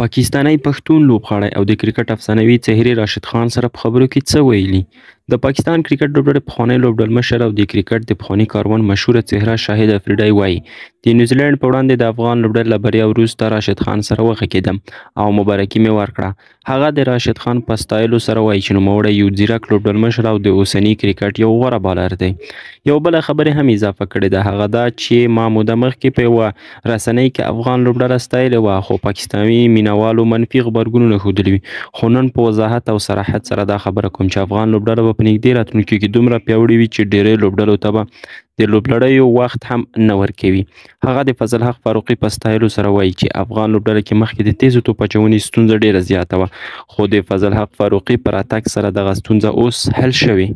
پاکستانی پښتون لوبغاړی او د کرکټ افسانوي چهره راشد خان سره په خبرو کې څه ویلي د پاکستان کرکټ لوبډلې پخوانی لوبډل مشر او د کرکټ د پخوانی کاروان مشهور چهره شاهد افریدی وایي د نیوزیلند په وړاندې د افغان لوبډل له بریا وروسته راشد خان سره وغږیدم او مبارکي مې ورکړه هغه د راشد خان په ستایلو سره وایي چې نوموړی یو ځیرک لوبډل مشر او د اوسني کرکټ یو غوره بالر دی یو بله خبرې هم اضافه کړې ده هغه دا چې ما موده مخکې په یوه رسنۍ کې افغان لوبډله ستایلې وه خو پاکستاني مینوالو منفي غبرګونونه ښودلي وي خو نن په وضاحت او صراحت سره دا خبره کوم چې افغان لوبډله به په نږدې راتلونکي کې دومره پیاوړې وي چې ډېری لوبډلو ته به د لوبلړیو وخت هم نه ورکوي هغه د فضل حق فاروقي په ستایلو سره وایي چې افغان لوبډله کې مخکې د تیزو توپ اچونې ستونزه ډیره زیاته وه خو د فضل حق فاروقي پر اتک سره دغه ستونزه اوس حل شوې